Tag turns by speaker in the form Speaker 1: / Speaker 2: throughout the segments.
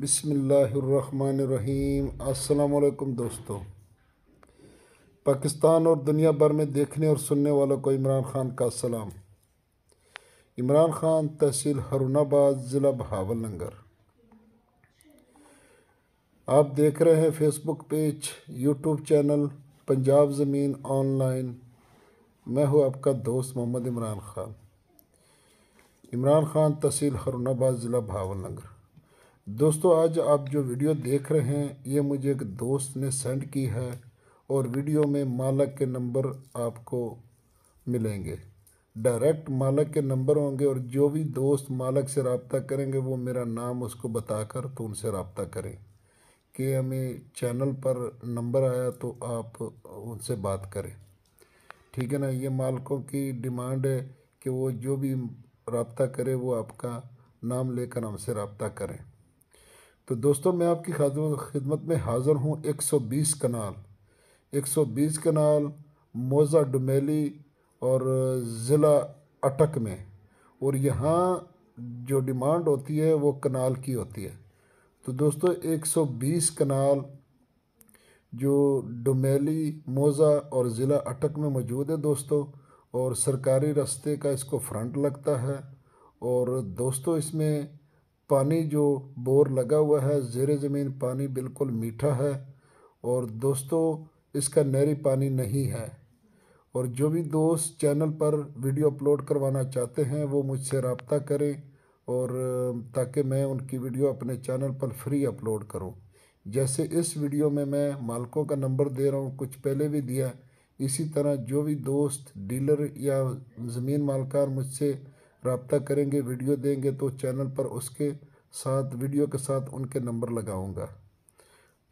Speaker 1: बिसमीम अल्लाम दोस्तों पाकिस्तान और दुनिया भर में देखने और सुनने वालों को इमरान खान का सलाम इमरान खान तहसील हरुणाबाद ज़िला बहावल नगर आप देख रहे हैं Facebook page YouTube channel Punjab Zameen online मैं हूँ आपका दोस्त मोहम्मद इमरान खान इमरान खान तहसील हरुणाबाद ज़िला बहावल नगर दोस्तों आज आप जो वीडियो देख रहे हैं ये मुझे एक दोस्त ने सेंड की है और वीडियो में मालक के नंबर आपको मिलेंगे डायरेक्ट मालक के नंबर होंगे और जो भी दोस्त मालक से रबता करेंगे वो मेरा नाम उसको बताकर तो उनसे रबता करें कि हमें चैनल पर नंबर आया तो आप उनसे बात करें ठीक है ना ये मालकों की डिमांड है कि वो जो भी रबता करे वो आपका नाम लेकर हमसे रबता करें तो दोस्तों मैं आपकी खिदमत में हाज़िर हूँ 120 कनाल 120 कनाल मोज़ा डुमेली और ज़िला अटक में और यहाँ जो डिमांड होती है वो कनाल की होती है तो दोस्तों 120 कनाल जो डुमेली मोज़ा और ज़िला अटक में मौजूद है दोस्तों और सरकारी रास्ते का इसको फ्रंट लगता है और दोस्तों इसमें पानी जो बोर लगा हुआ है ज़ेर ज़मीन पानी बिल्कुल मीठा है और दोस्तों इसका नहरी पानी नहीं है और जो भी दोस्त चैनल पर वीडियो अपलोड करवाना चाहते हैं वो मुझसे रबता करें और ताकि मैं उनकी वीडियो अपने चैनल पर फ्री अपलोड करूं जैसे इस वीडियो में मैं मालकों का नंबर दे रहा हूं कुछ पहले भी दिया इसी तरह जो भी दोस्त डीलर या ज़मीन मालकार मुझसे रबता करेंगे वीडियो देंगे तो चैनल पर उसके साथ वीडियो के साथ उनके नंबर लगाऊंगा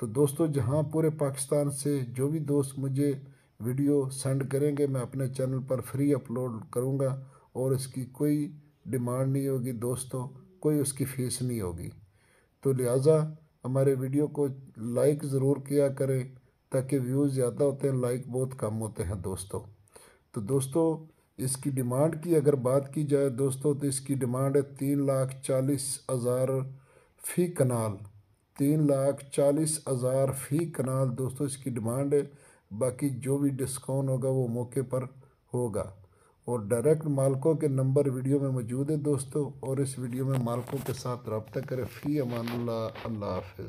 Speaker 1: तो दोस्तों जहां पूरे पाकिस्तान से जो भी दोस्त मुझे वीडियो सेंड करेंगे मैं अपने चैनल पर फ्री अपलोड करूंगा और इसकी कोई डिमांड नहीं होगी दोस्तों कोई उसकी फीस नहीं होगी तो लिहाजा हमारे वीडियो को लाइक ज़रूर किया करें ताकि व्यूज़ ज़्यादा होते हैं लाइक बहुत कम होते हैं दोस्तों तो दोस्तों इसकी डिमांड की अगर बात की जाए दोस्तों तो इसकी डिमांड है तीन लाख चालीस हज़ार फ़ी कनाल तीन लाख चालीस हज़ार फ़ी कनाल दोस्तों इसकी डिमांड है बाकी जो भी डिस्काउंट होगा वो मौके पर होगा और डायरेक्ट मालकों के नंबर वीडियो में मौजूद है दोस्तों और इस वीडियो में मालकों के साथ रबता करें फ़ी अमान अल्लाह हाफ